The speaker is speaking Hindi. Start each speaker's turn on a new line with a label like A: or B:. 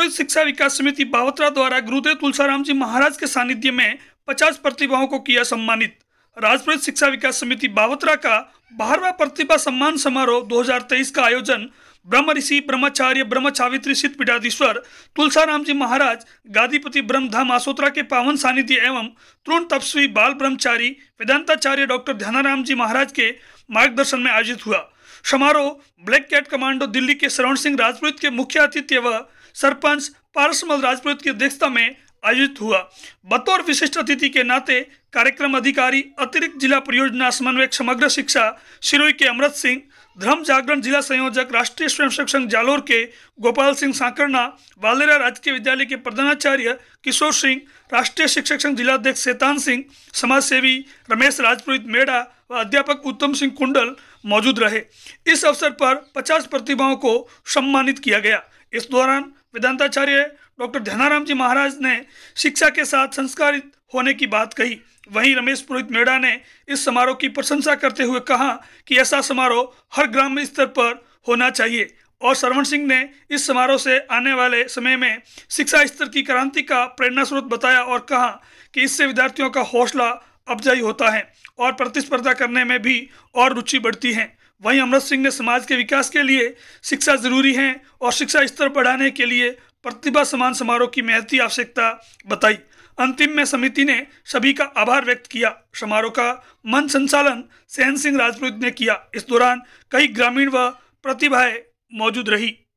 A: पुरोहित शिक्षा विकास समिति बावतरा द्वारा गुरुदेव तुलसाराम जी महाराज के सानिध्य में पचास प्रतिभाओं को किया सम्मानित राजपुरोहित शिक्षा विकास समिति बावतरा का बारहवा प्रतिभा सम्मान समारोह 2023 का आयोजन ब्रह्म ऋषि ब्रह्मचार्य ब्रह्मचावित्री सिद्ध पीठाधीश्वर तुलसाराम जी महाराज गादीपति ब्रह्मधाम आसोत्रा के पावन सानिध्य एवं तृण तपस्वी बाल ब्रह्मचारी वेदांताचार्य डॉक्टर ध्यानाराम जी महाराज के मार्गदर्शन में आयोजित हुआ समारोह ब्लैक कैट कमांडो दिल्ली के श्रवण सिंह राजपुरोहित के मुख्य अतिथि व सरपंच पारसमल राजपुरोहित की अध्यक्षता में आयोजित हुआ बतौर विशिष्ट अतिथि के नाते कार्यक्रम अधिकारी अतिरिक्त जिला परियोजना समन्वयक समग्र शिक्षा सिरोई के अमृत सिंह धर्म जागरण जिला संयोजक राष्ट्रीय स्वयंसेवक संघ जालोर के गोपाल सिंह सांकरना वालेरा राजकीय विद्यालय के प्रधानाचार्य किशोर सिंह राष्ट्रीय शिक्षक संघ जिलाध्यक्ष शैतान सिंह समाज सेवी रमेश राजपुरोहित मेड़ा व अध्यापक उत्तम सिंह कुंडल मौजूद रहे इस अवसर पर पचास प्रतिभाओं को सम्मानित किया गया इस दौरान वेदांताचार्य डॉक्टर ध्यानाराम जी महाराज ने शिक्षा के साथ संस्कारित होने की बात कही वहीं रमेश पुरोहित मेड़ा ने इस समारोह की प्रशंसा करते हुए कहा कि ऐसा समारोह हर ग्राम स्तर पर होना चाहिए और श्रवण सिंह ने इस समारोह से आने वाले समय में शिक्षा स्तर की क्रांति का प्रेरणा स्रोत बताया और कहा कि इससे विद्यार्थियों का हौसला अफजाई होता है और प्रतिस्पर्धा करने में भी और रुचि बढ़ती है वहीं अमृत सिंह ने समाज के विकास के लिए शिक्षा जरूरी है और शिक्षा स्तर बढ़ाने के लिए प्रतिभा समान समारोह की महती आवश्यकता बताई अंतिम में समिति ने सभी का आभार व्यक्त किया समारोह का मन संचालन सहन सिंह राजपूत ने किया इस दौरान कई ग्रामीण व प्रतिभाएं मौजूद रही